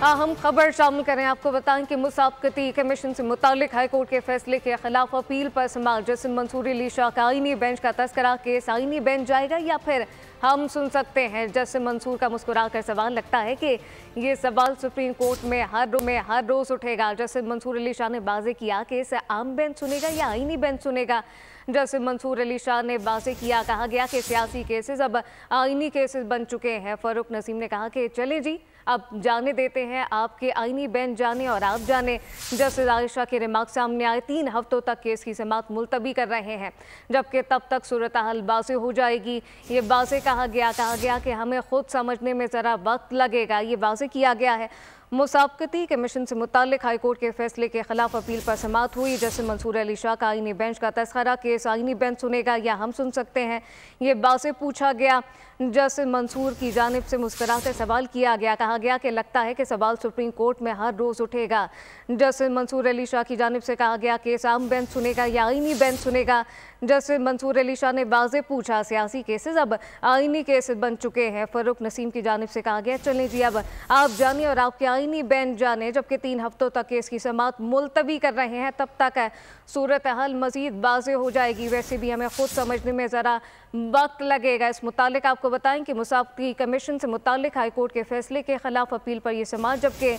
हाँ, हम खबर शामिल करें आपको बताएं कि मुसाबकती कमीशन से मुतल हाईकोर्ट के फैसले के खिलाफ अपील पर समाल जैसे मंसूरी अली शाह का आईनी बेंच का तस्करा केस आईनी बेंच जाएगा या फिर हम सुन सकते हैं जस्टिस मंसूर का मुस्कुरा कर सवाल लगता है कि ये सवाल सुप्रीम कोर्ट में हर रो में हर रोज उठेगा जस्टिस मंसूर अली शाह ने वाजे किया कि इसे आम बेंच सुनेगा या आईनी बेंच सुनेगा जस्टिस मंसूर अली शाह ने वाजे किया कहा गया कि सियासी केसेस अब आईनी केसेस बन चुके हैं फारूक नसीम ने कहा कि चले जी अब जाने देते हैं आपके आईनी बैन जाने और आप जाने जस्टिस आयशा शाह के रिमार्क सामने आए तीन हफ्तों तक केस की समाप्त मुलतवी कर रहे हैं जबकि तब तक सूरत हाल बाजे हो जाएगी ये बाजे कहा गया कहा गया कि हमें खुद समझने में ज़रा वक्त लगेगा ये वाजे किया गया है मुसाबकती कमीशन से मुतल हाईकोर्ट के फैसले के खिलाफ अपील पर समाप्त हुई जैसे मंसूर अली शाह का आइनी बेंच का तस्करा केस आइनी बेंच सुनेगा या हम सुन सकते हैं ये बासे पूछा गया जस्टिस मंसूर की जानब से मुस्कराते सवाल किया गया कहा गया कि लगता है कि सवाल सुप्रीम कोर्ट में हर रोज़ उठेगा जस्टिस मंसूर अली शाह की जानब से कहा गया केस आम बेंच सुनेगा या आइनी बेंच सुनेगा जस्टिस मंसूर अली शाह ने वाजे पूछा सियासी केसेज अब आइनी केसेज बन चुके हैं फ़ारूक नसीम की जानब से कहा गया चलें जी अब आप जाने और आपके आइनी बेंच जाने जबकि तीन हफ्तों तक केस की समात मुलतवी कर रहे हैं तब तक सूरत हाल मजीद वाज हो जाएगी वैसे भी हमें खुद समझने में ज़रा वक्त लगेगा इस मुतालिक आपको आपको बताएं कि मुसाफरी कमीशन से मुतल हाईकोर्ट के फैसले के खिलाफ अपील पर यह समाज जबकि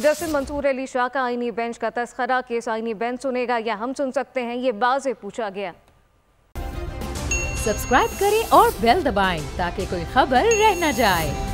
जस्टिस मंसूर अली शाह का आईनी बेंच का तस्करा केस आईनी बेंच सुनेगा या हम सुन सकते हैं ये बाज पूछा गया सब्सक्राइब करें और बेल दबाएं ताकि कोई खबर रह न जाए